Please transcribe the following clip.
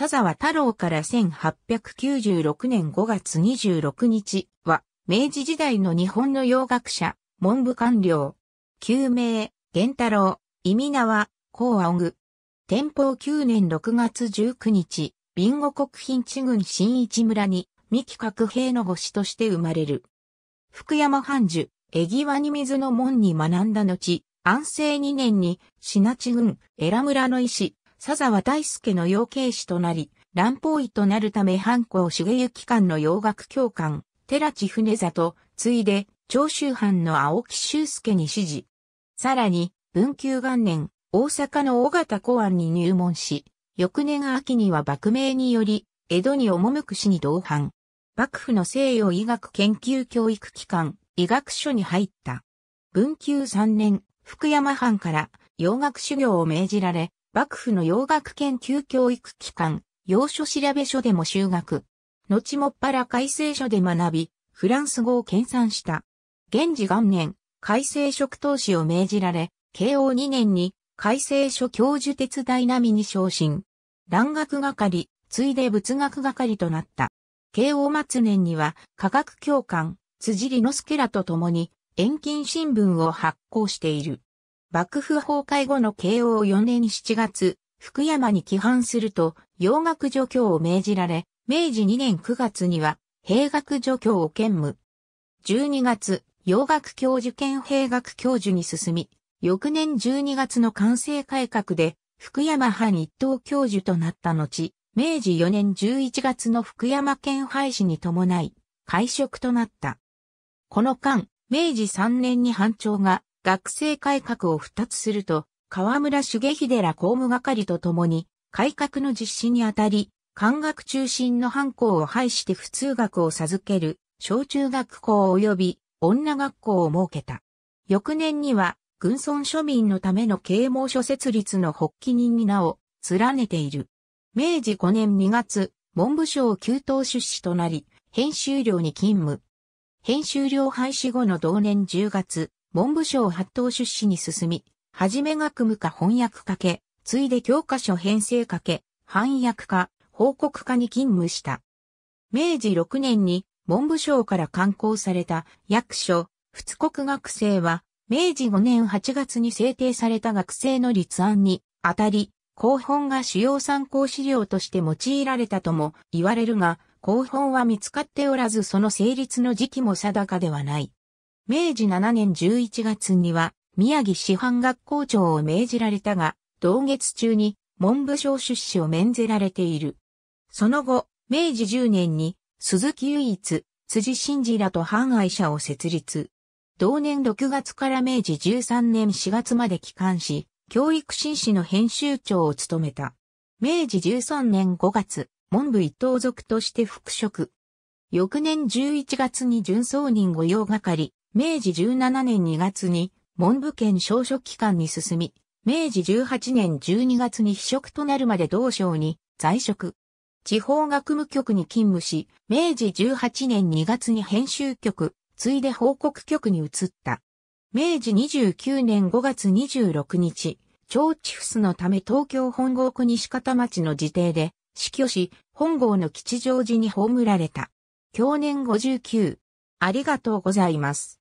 佐沢太郎から1896年5月26日は、明治時代の日本の洋学者、文部官僚、旧名、源太郎、意味名は、高仰ぐ。天保9年6月19日、ビンゴ国賓地郡新一村に、三木角兵の護士として生まれる。福山藩主、江際に水の門に学んだ後、安政2年に、品地郡、江良村の医師、佐沢大介の養鶏師となり、乱邦医となるため藩校重行館の洋学教官、寺地船里、ついで、長州藩の青木修介に指示。さらに、文久元年、大阪の尾形公安に入門し、翌年秋には幕名により、江戸に赴く市に同伴。幕府の西洋医学研究教育機関、医学所に入った。文久3年、福山藩から洋学修行を命じられ、幕府の洋学研究教育機関、洋書調べ書でも修学。後もっぱら改正書で学び、フランス語を研鑽した。現時元年、改正職投資を命じられ、慶応2年に改正書教授鉄大並みに昇進。蘭学係、ついで仏学係となった。慶応末年には科学教官、辻里之助らと共に、遠近新聞を発行している。幕府崩壊後の慶応4年7月、福山に帰還すると、洋学助教を命じられ、明治2年9月には、兵学助教を兼務。12月、洋学教授兼兵学教授に進み、翌年12月の完成改革で、福山藩一等教授となった後、明治4年11月の福山県廃止に伴い、会食となった。この間、明治3年に班長が学生改革を二つすると、河村重秀ら公務係と共に、改革の実施にあたり、官学中心の犯行を排して普通学を授ける、小中学校及び女学校を設けた。翌年には、軍村庶民のための啓蒙書設立の発起人に名を連ねている。明治5年2月、文部省急党出資となり、編集寮に勤務。編集寮廃止後の同年10月、文部省発党出資に進み、はじめ学務課翻訳かけ、ついで教科書編成かけ、翻訳課、報告課に勤務した。明治6年に文部省から刊行された役所、仏国学生は、明治5年8月に制定された学生の立案にあたり、公本が主要参考資料として用いられたとも言われるが、公本は見つかっておらずその成立の時期も定かではない。明治7年11月には宮城師範学校長を命じられたが、同月中に文部省出資を免ぜられている。その後、明治10年に鈴木唯一、辻真二らと販愛者を設立。同年6月から明治13年4月まで帰還し、教育新士の編集長を務めた。明治13年5月、文部一等族として復職。翌年11月に純送人御用係、明治17年2月に文部県小書機関に進み、明治18年12月に秘職となるまで同省に在職。地方学務局に勤務し、明治18年2月に編集局、ついで報告局に移った。明治29年5月26日、長地府スのため東京本郷区西方町の自邸で死去し、本郷の吉祥寺に葬られた。去年59。ありがとうございます。